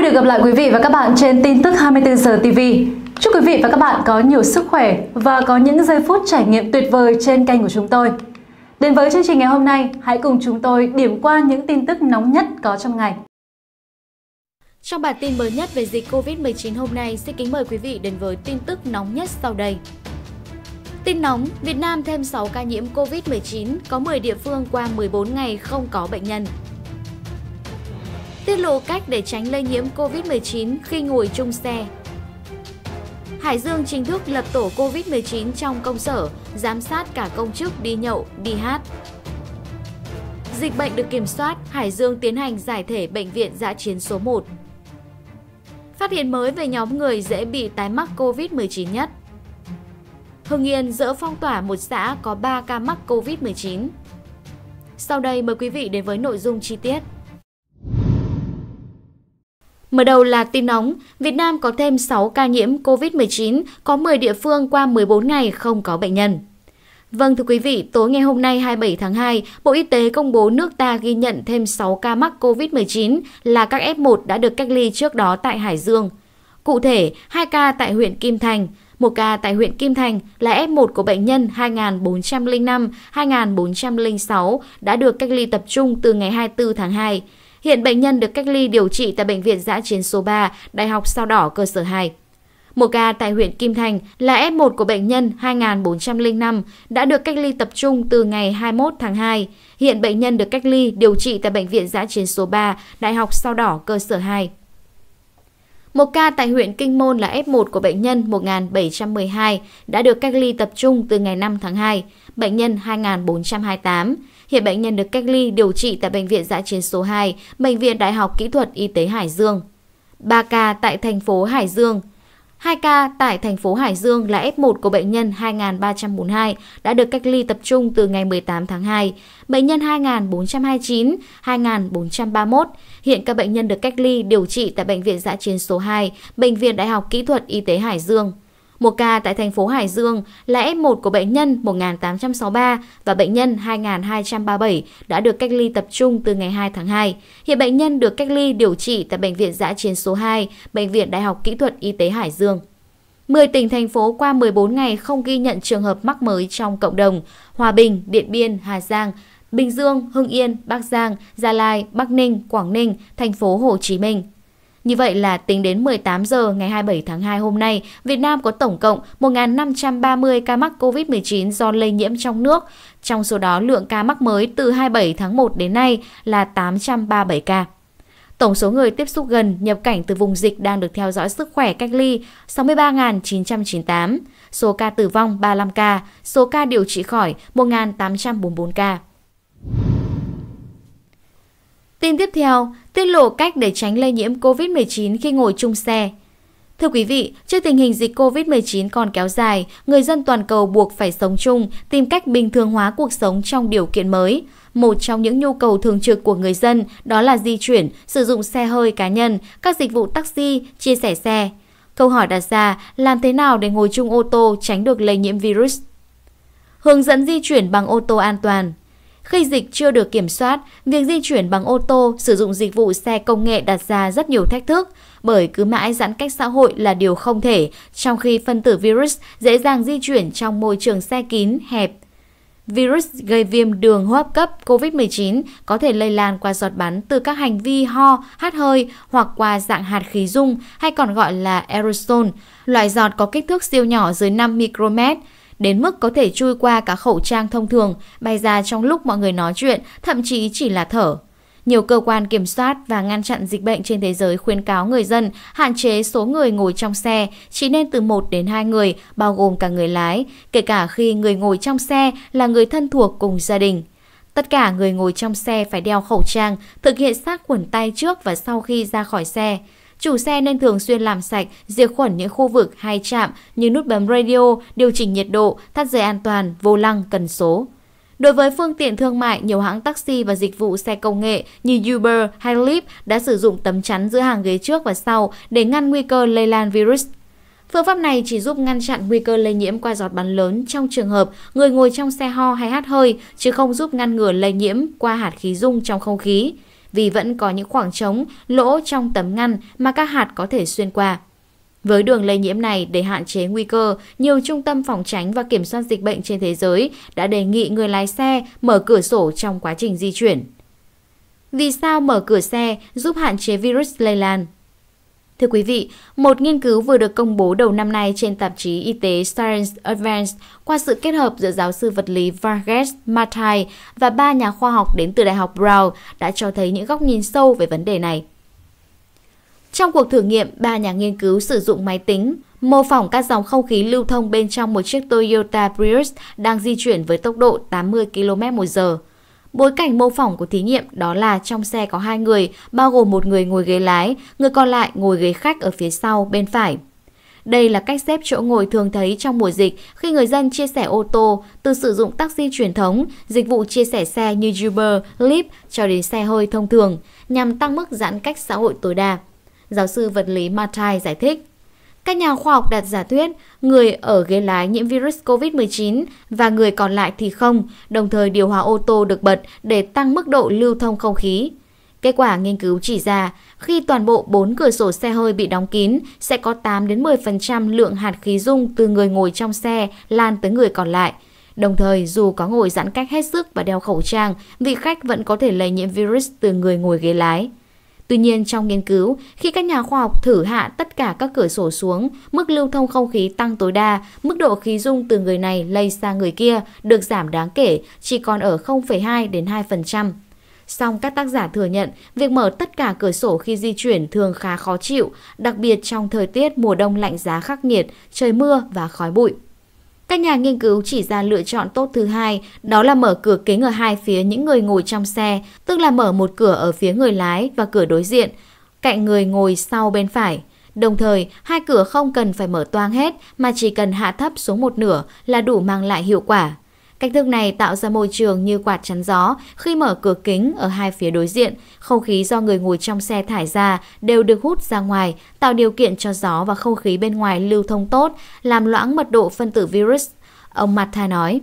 vui được gặp lại quý vị và các bạn trên tin tức 24 giờ TV. Chúc quý vị và các bạn có nhiều sức khỏe và có những giây phút trải nghiệm tuyệt vời trên kênh của chúng tôi. Đến với chương trình ngày hôm nay, hãy cùng chúng tôi điểm qua những tin tức nóng nhất có trong ngày. Trong bản tin mới nhất về dịch COVID-19 hôm nay, xin kính mời quý vị đến với tin tức nóng nhất sau đây. Tin nóng, Việt Nam thêm 6 ca nhiễm COVID-19, có 10 địa phương qua 14 ngày không có bệnh nhân tiết lộ cách để tránh lây nhiễm COVID-19 khi ngồi chung xe. Hải Dương chính thức lập tổ COVID-19 trong công sở, giám sát cả công chức đi nhậu, đi hát. Dịch bệnh được kiểm soát, Hải Dương tiến hành giải thể bệnh viện giã chiến số 1. Phát hiện mới về nhóm người dễ bị tái mắc COVID-19 nhất. Hưng Yên dỡ phong tỏa một xã có 3 ca mắc COVID-19. Sau đây mời quý vị đến với nội dung chi tiết. Mở đầu là tin nóng, Việt Nam có thêm 6 ca nhiễm COVID-19, có 10 địa phương qua 14 ngày không có bệnh nhân. Vâng thưa quý vị, tối ngày hôm nay 27 tháng 2, Bộ Y tế công bố nước ta ghi nhận thêm 6 ca mắc COVID-19 là các F1 đã được cách ly trước đó tại Hải Dương. Cụ thể, 2 ca tại huyện Kim Thành, một ca tại huyện Kim Thành là F1 của bệnh nhân 2405, 2406 đã được cách ly tập trung từ ngày 24 tháng 2. Hiện bệnh nhân được cách ly điều trị tại Bệnh viện Giã chiến số 3, Đại học Sao Đỏ cơ sở 2. Một ca tại huyện Kim Thành là F1 của bệnh nhân 2405 đã được cách ly tập trung từ ngày 21 tháng 2. Hiện bệnh nhân được cách ly điều trị tại Bệnh viện Giã chiến số 3, Đại học Sao Đỏ cơ sở 2. Một ca tại huyện Kinh Môn là F1 của bệnh nhân 1712 đã được cách ly tập trung từ ngày 5 tháng 2, bệnh nhân 2428. Hiện bệnh nhân được cách ly điều trị tại Bệnh viện Giã chiến số 2, Bệnh viện Đại học Kỹ thuật Y tế Hải Dương. 3 ca tại thành phố Hải Dương, 2 ca tại thành phố Hải Dương là F1 của bệnh nhân 2342 đã được cách ly tập trung từ ngày 18 tháng 2, bệnh nhân 2429, 2431. Hiện các bệnh nhân được cách ly điều trị tại Bệnh viện giã chiến số 2, Bệnh viện Đại học Kỹ thuật Y tế Hải Dương. Một ca tại thành phố Hải Dương là F1 của bệnh nhân 1863 và bệnh nhân 2237 đã được cách ly tập trung từ ngày 2 tháng 2. Hiện bệnh nhân được cách ly điều trị tại Bệnh viện Giã chiến số 2, Bệnh viện Đại học Kỹ thuật Y tế Hải Dương. 10 tỉnh thành phố qua 14 ngày không ghi nhận trường hợp mắc mới trong cộng đồng: Hòa Bình, Điện Biên, Hà Giang, Bình Dương, Hưng Yên, Bắc Giang, Gia Lai, Bắc Ninh, Quảng Ninh, thành phố Hồ Chí Minh. Như vậy là tính đến 18 giờ ngày 27 tháng 2 hôm nay, Việt Nam có tổng cộng 1.530 ca mắc COVID-19 do lây nhiễm trong nước. Trong số đó, lượng ca mắc mới từ 27 tháng 1 đến nay là 837 ca. Tổng số người tiếp xúc gần nhập cảnh từ vùng dịch đang được theo dõi sức khỏe cách ly 63.998, số ca tử vong 35 ca, số ca điều trị khỏi 1.844 ca. Tin tiếp theo, tiết lộ cách để tránh lây nhiễm COVID-19 khi ngồi chung xe. Thưa quý vị, trước tình hình dịch COVID-19 còn kéo dài, người dân toàn cầu buộc phải sống chung, tìm cách bình thường hóa cuộc sống trong điều kiện mới. Một trong những nhu cầu thường trực của người dân đó là di chuyển, sử dụng xe hơi cá nhân, các dịch vụ taxi, chia sẻ xe. Câu hỏi đặt ra, làm thế nào để ngồi chung ô tô tránh được lây nhiễm virus? Hướng dẫn di chuyển bằng ô tô an toàn khi dịch chưa được kiểm soát, việc di chuyển bằng ô tô, sử dụng dịch vụ xe công nghệ đặt ra rất nhiều thách thức, bởi cứ mãi giãn cách xã hội là điều không thể, trong khi phân tử virus dễ dàng di chuyển trong môi trường xe kín, hẹp. Virus gây viêm đường hô hấp cấp COVID-19 có thể lây lan qua giọt bắn từ các hành vi ho, hát hơi hoặc qua dạng hạt khí dung hay còn gọi là aerosol, loại giọt có kích thước siêu nhỏ dưới 5 micromet đến mức có thể chui qua cả khẩu trang thông thường, bay ra trong lúc mọi người nói chuyện, thậm chí chỉ là thở. Nhiều cơ quan kiểm soát và ngăn chặn dịch bệnh trên thế giới khuyến cáo người dân hạn chế số người ngồi trong xe chỉ nên từ 1 đến 2 người, bao gồm cả người lái, kể cả khi người ngồi trong xe là người thân thuộc cùng gia đình. Tất cả người ngồi trong xe phải đeo khẩu trang, thực hiện sát khuẩn tay trước và sau khi ra khỏi xe. Chủ xe nên thường xuyên làm sạch, diệt khuẩn những khu vực hay chạm như nút bấm radio, điều chỉnh nhiệt độ, thắt dây an toàn, vô lăng, cần số. Đối với phương tiện thương mại, nhiều hãng taxi và dịch vụ xe công nghệ như Uber hay Lyft đã sử dụng tấm chắn giữa hàng ghế trước và sau để ngăn nguy cơ lây lan virus. Phương pháp này chỉ giúp ngăn chặn nguy cơ lây nhiễm qua giọt bắn lớn trong trường hợp người ngồi trong xe ho hay hát hơi, chứ không giúp ngăn ngừa lây nhiễm qua hạt khí dung trong không khí vì vẫn có những khoảng trống, lỗ trong tấm ngăn mà các hạt có thể xuyên qua. Với đường lây nhiễm này để hạn chế nguy cơ, nhiều trung tâm phòng tránh và kiểm soát dịch bệnh trên thế giới đã đề nghị người lái xe mở cửa sổ trong quá trình di chuyển. Vì sao mở cửa xe giúp hạn chế virus lây lan? Thưa quý vị, một nghiên cứu vừa được công bố đầu năm nay trên tạp chí y tế Science Advance qua sự kết hợp giữa giáo sư vật lý Vargas Mathai và ba nhà khoa học đến từ Đại học Brown đã cho thấy những góc nhìn sâu về vấn đề này. Trong cuộc thử nghiệm, ba nhà nghiên cứu sử dụng máy tính mô phỏng các dòng không khí lưu thông bên trong một chiếc Toyota Prius đang di chuyển với tốc độ 80 km/h Bối cảnh mô phỏng của thí nghiệm đó là trong xe có hai người, bao gồm một người ngồi ghế lái, người còn lại ngồi ghế khách ở phía sau bên phải. Đây là cách xếp chỗ ngồi thường thấy trong mùa dịch khi người dân chia sẻ ô tô, từ sử dụng taxi truyền thống, dịch vụ chia sẻ xe như Uber, Lyft cho đến xe hơi thông thường, nhằm tăng mức giãn cách xã hội tối đa. Giáo sư vật lý Matai giải thích, các nhà khoa học đặt giả thuyết người ở ghế lái nhiễm virus COVID-19 và người còn lại thì không, đồng thời điều hòa ô tô được bật để tăng mức độ lưu thông không khí. Kết quả nghiên cứu chỉ ra, khi toàn bộ 4 cửa sổ xe hơi bị đóng kín, sẽ có 8 đến 10% lượng hạt khí dung từ người ngồi trong xe lan tới người còn lại. Đồng thời, dù có ngồi giãn cách hết sức và đeo khẩu trang, vị khách vẫn có thể lây nhiễm virus từ người ngồi ghế lái. Tuy nhiên trong nghiên cứu, khi các nhà khoa học thử hạ tất cả các cửa sổ xuống, mức lưu thông không khí tăng tối đa, mức độ khí dung từ người này lây sang người kia được giảm đáng kể, chỉ còn ở 0,2 đến 2%. Song các tác giả thừa nhận, việc mở tất cả cửa sổ khi di chuyển thường khá khó chịu, đặc biệt trong thời tiết mùa đông lạnh giá khắc nghiệt, trời mưa và khói bụi. Các nhà nghiên cứu chỉ ra lựa chọn tốt thứ hai, đó là mở cửa kính ở hai phía những người ngồi trong xe, tức là mở một cửa ở phía người lái và cửa đối diện, cạnh người ngồi sau bên phải. Đồng thời, hai cửa không cần phải mở toang hết mà chỉ cần hạ thấp xuống một nửa là đủ mang lại hiệu quả. Cách thức này tạo ra môi trường như quạt chắn gió, khi mở cửa kính ở hai phía đối diện, không khí do người ngồi trong xe thải ra đều được hút ra ngoài, tạo điều kiện cho gió và không khí bên ngoài lưu thông tốt, làm loãng mật độ phân tử virus, ông Matha nói.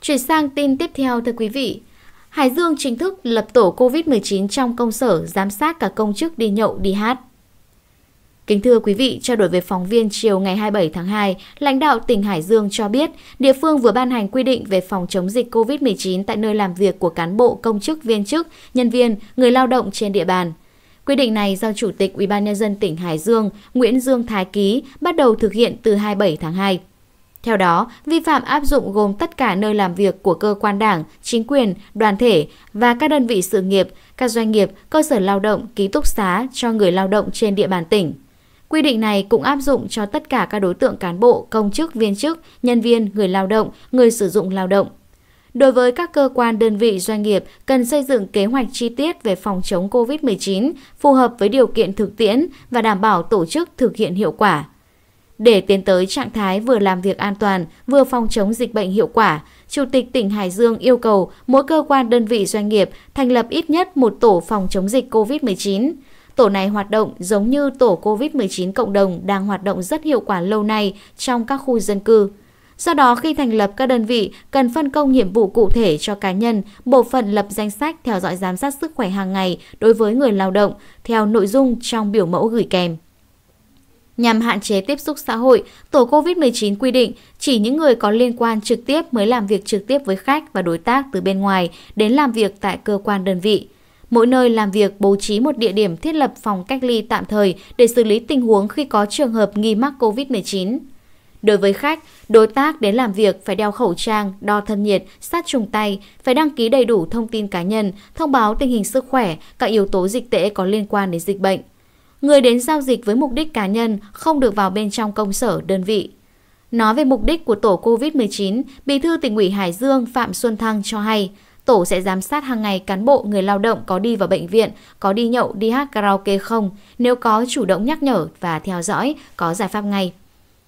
Chuyển sang tin tiếp theo thưa quý vị. Hải Dương chính thức lập tổ COVID-19 trong công sở giám sát cả công chức đi nhậu đi hát. Kính thưa quý vị, trao đổi với phóng viên chiều ngày 27 tháng 2, lãnh đạo tỉnh Hải Dương cho biết địa phương vừa ban hành quy định về phòng chống dịch COVID-19 tại nơi làm việc của cán bộ, công chức, viên chức, nhân viên, người lao động trên địa bàn. Quy định này do Chủ tịch UBND tỉnh Hải Dương Nguyễn Dương Thái ký bắt đầu thực hiện từ 27 tháng 2. Theo đó, vi phạm áp dụng gồm tất cả nơi làm việc của cơ quan đảng, chính quyền, đoàn thể và các đơn vị sự nghiệp, các doanh nghiệp, cơ sở lao động, ký túc xá cho người lao động trên địa bàn tỉnh. Quy định này cũng áp dụng cho tất cả các đối tượng cán bộ, công chức, viên chức, nhân viên, người lao động, người sử dụng lao động. Đối với các cơ quan đơn vị doanh nghiệp cần xây dựng kế hoạch chi tiết về phòng chống COVID-19 phù hợp với điều kiện thực tiễn và đảm bảo tổ chức thực hiện hiệu quả. Để tiến tới trạng thái vừa làm việc an toàn, vừa phòng chống dịch bệnh hiệu quả, Chủ tịch tỉnh Hải Dương yêu cầu mỗi cơ quan đơn vị doanh nghiệp thành lập ít nhất một tổ phòng chống dịch COVID-19. Tổ này hoạt động giống như tổ COVID-19 cộng đồng đang hoạt động rất hiệu quả lâu nay trong các khu dân cư. Do đó, khi thành lập các đơn vị, cần phân công nhiệm vụ cụ thể cho cá nhân, bộ phận lập danh sách theo dõi giám sát sức khỏe hàng ngày đối với người lao động, theo nội dung trong biểu mẫu gửi kèm. Nhằm hạn chế tiếp xúc xã hội, tổ COVID-19 quy định chỉ những người có liên quan trực tiếp mới làm việc trực tiếp với khách và đối tác từ bên ngoài đến làm việc tại cơ quan đơn vị. Mỗi nơi làm việc bố trí một địa điểm thiết lập phòng cách ly tạm thời để xử lý tình huống khi có trường hợp nghi mắc COVID-19. Đối với khách, đối tác đến làm việc phải đeo khẩu trang, đo thân nhiệt, sát trùng tay, phải đăng ký đầy đủ thông tin cá nhân, thông báo tình hình sức khỏe, các yếu tố dịch tễ có liên quan đến dịch bệnh. Người đến giao dịch với mục đích cá nhân không được vào bên trong công sở, đơn vị. Nói về mục đích của tổ COVID-19, Bí thư tỉnh ủy Hải Dương Phạm Xuân Thăng cho hay – tổ sẽ giám sát hàng ngày cán bộ người lao động có đi vào bệnh viện, có đi nhậu, đi hát karaoke không, nếu có chủ động nhắc nhở và theo dõi, có giải pháp ngay.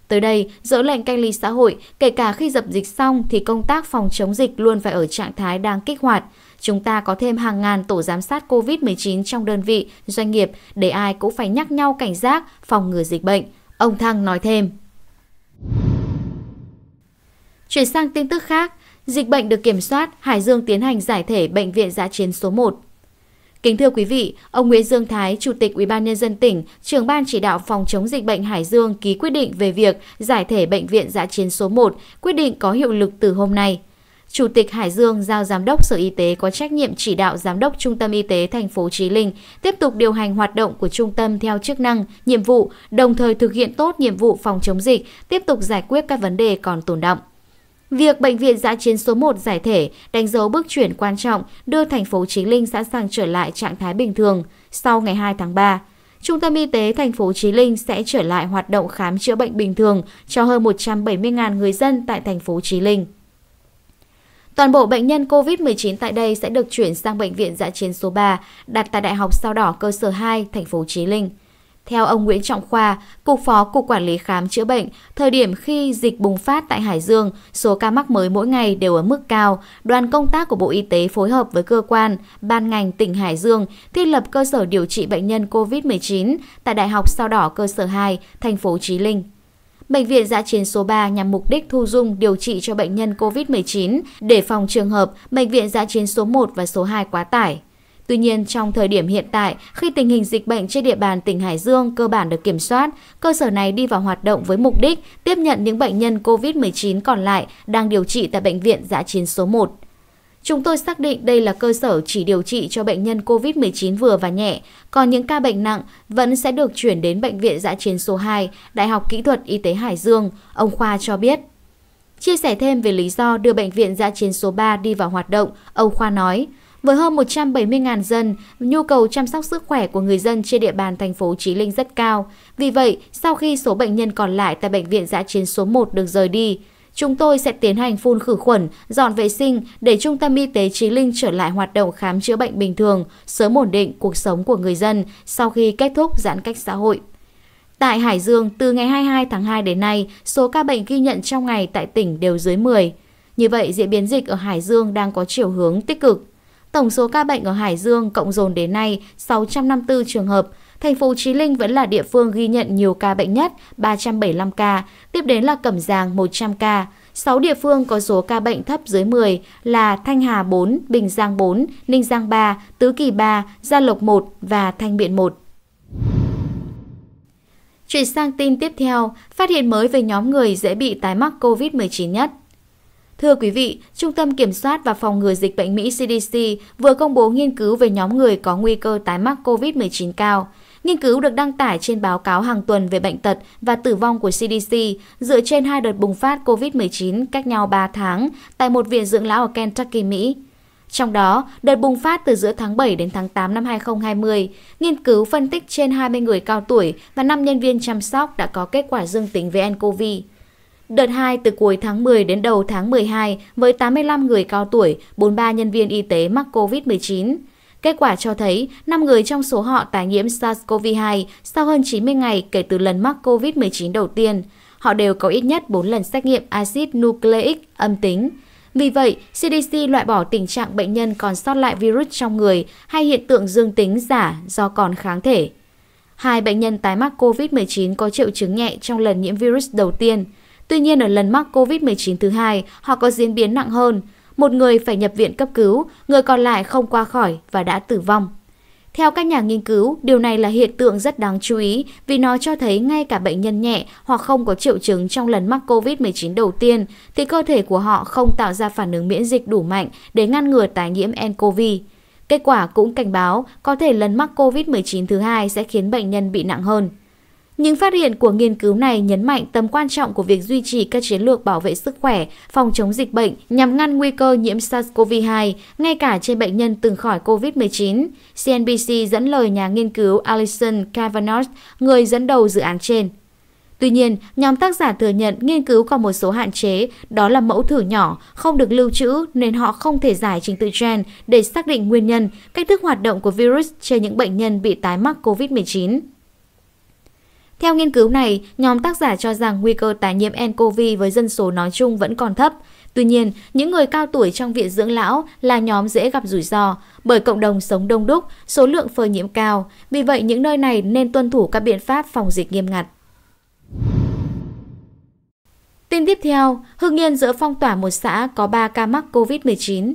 Tới đây, dỡ lệnh cách ly xã hội, kể cả khi dập dịch xong thì công tác phòng chống dịch luôn phải ở trạng thái đang kích hoạt. Chúng ta có thêm hàng ngàn tổ giám sát COVID-19 trong đơn vị, doanh nghiệp để ai cũng phải nhắc nhau cảnh giác, phòng ngừa dịch bệnh. Ông Thăng nói thêm. Chuyển sang tin tức khác, Dịch bệnh được kiểm soát, Hải Dương tiến hành giải thể bệnh viện giã chiến số 1. Kính thưa quý vị, ông Nguyễn Dương Thái, Chủ tịch UBND tỉnh, trưởng ban chỉ đạo phòng chống dịch bệnh Hải Dương ký quyết định về việc giải thể bệnh viện giã chiến số 1, quyết định có hiệu lực từ hôm nay. Chủ tịch Hải Dương giao giám đốc Sở Y tế có trách nhiệm chỉ đạo giám đốc Trung tâm Y tế thành phố Chí Linh tiếp tục điều hành hoạt động của trung tâm theo chức năng, nhiệm vụ, đồng thời thực hiện tốt nhiệm vụ phòng chống dịch, tiếp tục giải quyết các vấn đề còn tồn động. Việc bệnh viện giã chiến số 1 giải thể đánh dấu bước chuyển quan trọng đưa thành phố Chí Linh sẵn sàng trở lại trạng thái bình thường sau ngày 2 tháng 3. Trung tâm Y tế thành phố Chí Linh sẽ trở lại hoạt động khám chữa bệnh bình thường cho hơn 170.000 người dân tại thành phố Chí Linh. Toàn bộ bệnh nhân COVID-19 tại đây sẽ được chuyển sang bệnh viện giã chiến số 3 đặt tại Đại học Sao Đỏ cơ sở 2, thành phố Chí Linh. Theo ông Nguyễn Trọng Khoa, Cục Phó Cục Quản lý Khám chữa bệnh, thời điểm khi dịch bùng phát tại Hải Dương, số ca mắc mới mỗi ngày đều ở mức cao, đoàn công tác của Bộ Y tế phối hợp với cơ quan, ban ngành tỉnh Hải Dương thiết lập cơ sở điều trị bệnh nhân COVID-19 tại Đại học Sao Đỏ Cơ sở 2, thành phố Trí Linh. Bệnh viện giã chiến số 3 nhằm mục đích thu dung điều trị cho bệnh nhân COVID-19 để phòng trường hợp bệnh viện giã chiến số 1 và số 2 quá tải. Tuy nhiên, trong thời điểm hiện tại, khi tình hình dịch bệnh trên địa bàn tỉnh Hải Dương cơ bản được kiểm soát, cơ sở này đi vào hoạt động với mục đích tiếp nhận những bệnh nhân COVID-19 còn lại đang điều trị tại Bệnh viện Giã chiến số 1. Chúng tôi xác định đây là cơ sở chỉ điều trị cho bệnh nhân COVID-19 vừa và nhẹ, còn những ca bệnh nặng vẫn sẽ được chuyển đến Bệnh viện Giã chiến số 2, Đại học Kỹ thuật Y tế Hải Dương, ông Khoa cho biết. Chia sẻ thêm về lý do đưa Bệnh viện Giã chiến số 3 đi vào hoạt động, ông Khoa nói – với hơn 170.000 dân, nhu cầu chăm sóc sức khỏe của người dân trên địa bàn thành phố Chí Linh rất cao. Vì vậy, sau khi số bệnh nhân còn lại tại bệnh viện giã chiến số 1 được rời đi, chúng tôi sẽ tiến hành phun khử khuẩn, dọn vệ sinh để Trung tâm Y tế Chí Linh trở lại hoạt động khám chữa bệnh bình thường, sớm ổn định cuộc sống của người dân sau khi kết thúc giãn cách xã hội. Tại Hải Dương, từ ngày 22 tháng 2 đến nay, số ca bệnh ghi nhận trong ngày tại tỉnh đều dưới 10. Như vậy, diễn biến dịch ở Hải Dương đang có chiều hướng tích cực, Tổng số ca bệnh ở Hải Dương cộng dồn đến nay 654 trường hợp. Thành phố Chí Linh vẫn là địa phương ghi nhận nhiều ca bệnh nhất, 375 ca, tiếp đến là Cẩm Giàng 100 ca. 6 địa phương có số ca bệnh thấp dưới 10 là Thanh Hà 4, Bình Giang 4, Ninh Giang 3, Tứ Kỳ 3, Gia Lộc 1 và Thanh Biện 1. Chuyển sang tin tiếp theo, phát hiện mới về nhóm người dễ bị tái mắc COVID-19 nhất. Thưa quý vị, Trung tâm Kiểm soát và Phòng ngừa Dịch bệnh Mỹ CDC vừa công bố nghiên cứu về nhóm người có nguy cơ tái mắc COVID-19 cao. Nghiên cứu được đăng tải trên báo cáo hàng tuần về bệnh tật và tử vong của CDC dựa trên hai đợt bùng phát COVID-19 cách nhau 3 tháng tại một viện dưỡng lão ở Kentucky, Mỹ. Trong đó, đợt bùng phát từ giữa tháng 7 đến tháng 8 năm 2020, nghiên cứu phân tích trên 20 người cao tuổi và 5 nhân viên chăm sóc đã có kết quả dương tính với nCoV. Đợt 2 từ cuối tháng 10 đến đầu tháng 12 với 85 người cao tuổi, 43 nhân viên y tế mắc COVID-19. Kết quả cho thấy 5 người trong số họ tái nhiễm SARS-CoV-2 sau hơn 90 ngày kể từ lần mắc COVID-19 đầu tiên. Họ đều có ít nhất 4 lần xét nghiệm axit nucleic âm tính. Vì vậy, CDC loại bỏ tình trạng bệnh nhân còn sót lại virus trong người hay hiện tượng dương tính giả do còn kháng thể. Hai bệnh nhân tái mắc COVID-19 có triệu chứng nhẹ trong lần nhiễm virus đầu tiên – Tuy nhiên ở lần mắc COVID-19 thứ hai, họ có diễn biến nặng hơn. Một người phải nhập viện cấp cứu, người còn lại không qua khỏi và đã tử vong. Theo các nhà nghiên cứu, điều này là hiện tượng rất đáng chú ý vì nó cho thấy ngay cả bệnh nhân nhẹ hoặc không có triệu chứng trong lần mắc COVID-19 đầu tiên thì cơ thể của họ không tạo ra phản ứng miễn dịch đủ mạnh để ngăn ngừa tái nhiễm nCoV. Kết quả cũng cảnh báo có thể lần mắc COVID-19 thứ hai sẽ khiến bệnh nhân bị nặng hơn. Những phát hiện của nghiên cứu này nhấn mạnh tầm quan trọng của việc duy trì các chiến lược bảo vệ sức khỏe, phòng chống dịch bệnh nhằm ngăn nguy cơ nhiễm SARS-CoV-2, ngay cả trên bệnh nhân từng khỏi COVID-19. CNBC dẫn lời nhà nghiên cứu Alison Kavanagh, người dẫn đầu dự án trên. Tuy nhiên, nhóm tác giả thừa nhận nghiên cứu còn một số hạn chế, đó là mẫu thử nhỏ, không được lưu trữ nên họ không thể giải trình tự gen để xác định nguyên nhân, cách thức hoạt động của virus trên những bệnh nhân bị tái mắc COVID-19. Theo nghiên cứu này, nhóm tác giả cho rằng nguy cơ tái nhiễm nCoV với dân số nói chung vẫn còn thấp. Tuy nhiên, những người cao tuổi trong viện dưỡng lão là nhóm dễ gặp rủi ro bởi cộng đồng sống đông đúc, số lượng phơi nhiễm cao. Vì vậy, những nơi này nên tuân thủ các biện pháp phòng dịch nghiêm ngặt. Tin tiếp theo, Hưng Yên giữa phong tỏa một xã có 3 ca mắc COVID-19.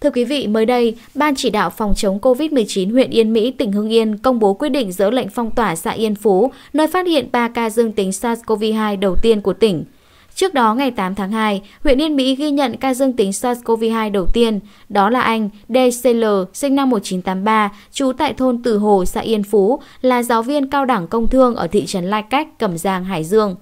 Thưa quý vị, mới đây, Ban chỉ đạo phòng chống COVID-19 huyện Yên Mỹ, tỉnh Hưng Yên công bố quyết định dỡ lệnh phong tỏa xã Yên Phú, nơi phát hiện 3 ca dương tính SARS-CoV-2 đầu tiên của tỉnh. Trước đó, ngày 8 tháng 2, huyện Yên Mỹ ghi nhận ca dương tính SARS-CoV-2 đầu tiên, đó là anh DCL, sinh năm 1983, trú tại thôn Từ Hồ, xã Yên Phú, là giáo viên cao đẳng công thương ở thị trấn Lai Cách, Cẩm Giang, Hải Dương.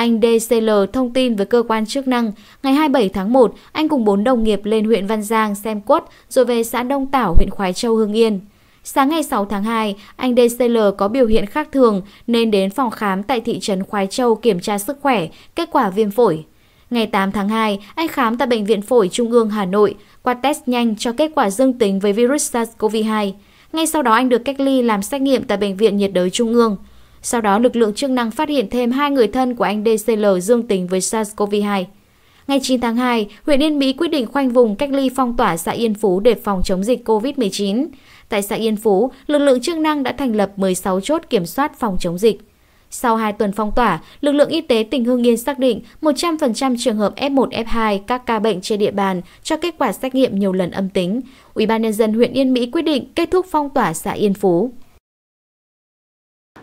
Anh DCL thông tin với cơ quan chức năng, ngày 27 tháng 1, anh cùng bốn đồng nghiệp lên huyện Văn Giang xem quất rồi về xã Đông Tảo, huyện Khói Châu, Hương Yên. Sáng ngày 6 tháng 2, anh DCL có biểu hiện khác thường nên đến phòng khám tại thị trấn Khoái Châu kiểm tra sức khỏe, kết quả viêm phổi. Ngày 8 tháng 2, anh khám tại Bệnh viện Phổi Trung ương Hà Nội, qua test nhanh cho kết quả dương tính với virus SARS-CoV-2. Ngay sau đó anh được cách ly làm xét nghiệm tại Bệnh viện nhiệt đới Trung ương. Sau đó lực lượng chức năng phát hiện thêm hai người thân của anh DCL dương tính với SARS-CoV-2. Ngày 9 tháng 2, huyện Yên Mỹ quyết định khoanh vùng cách ly phong tỏa xã Yên Phú để phòng chống dịch COVID-19. Tại xã Yên Phú, lực lượng chức năng đã thành lập 16 chốt kiểm soát phòng chống dịch. Sau 2 tuần phong tỏa, lực lượng y tế tỉnh hương Yên xác định 100% trường hợp F1, F2 các ca bệnh trên địa bàn cho kết quả xét nghiệm nhiều lần âm tính. Ủy ban nhân dân huyện Yên Mỹ quyết định kết thúc phong tỏa xã Yên Phú.